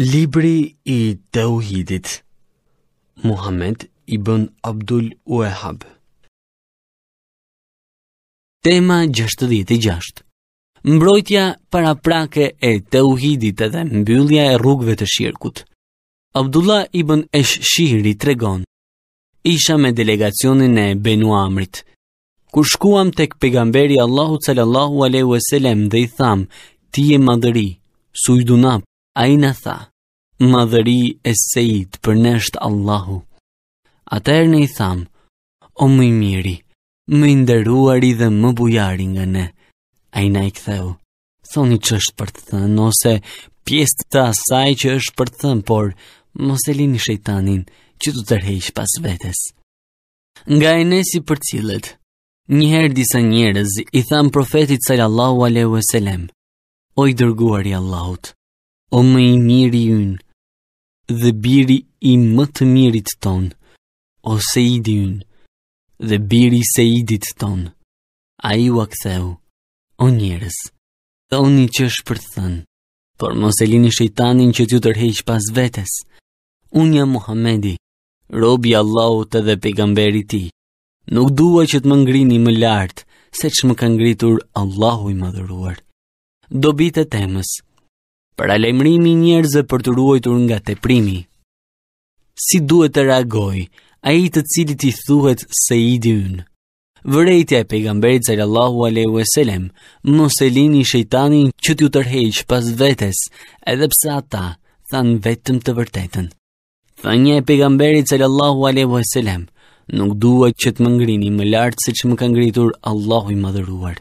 Libri i Tauhidit Muhammed ibn Abdul Wahhab Tema 66 Mbrojtja para prake e Tauhidit edhe mbyllja e rrugëve të shirkut Abdullah ibn Esh Shihri tregon Isha me delegacionin e Benu Amrit Kur shkuam tek pejgamberi Allahu sallallahu alaihi wasallam dhe i tham ti je madhri sujduna A i në tha, madhëri e sejt për neshtë Allahu. erë në i tham, o më i miri, më i ndëruari dhe më bujari nga ne. A i në i thoni që është për të thënë, ose pjesë të saj që është për të thënë, por mos e lini shejtanin që të tërhejsh pas vetes. Nga e nësi për cilët, njëherë disa njërez i thamë profetit sallallahu aleyhu e selem, o i dërguar i Allahut, o më i miri yn, dhe biri i më të mirit ton, o se i di yn, dhe biri se i dit ton, a i u aktheu, o njerës, dhe o një që është për thënë, por mos e lini shëjtanin që t'ju tërheq pas vetes, unë jam Muhamedi, robi Allahut edhe dhe pegamberi ti, nuk dua që të më ngrini më lartë, se që më kanë ngritur Allahu i më Do Dobit e temës, për alemrimi njerëzë për të ruajtur nga teprimi. primi. Si duhet të reagoj, a i të cilit i thuhet se i dy unë. Vërejtja e pejgamberit sallallahu alaihi wasallam, mos e lini shejtanin që t'ju tërheq pas vetes, edhe pse ata than vetëm të vërtetën. Thanja e pejgamberit sallallahu alaihi wasallam, nuk duhet që të më ngrini më lart se ç'më ka ngritur Allahu i madhëruar.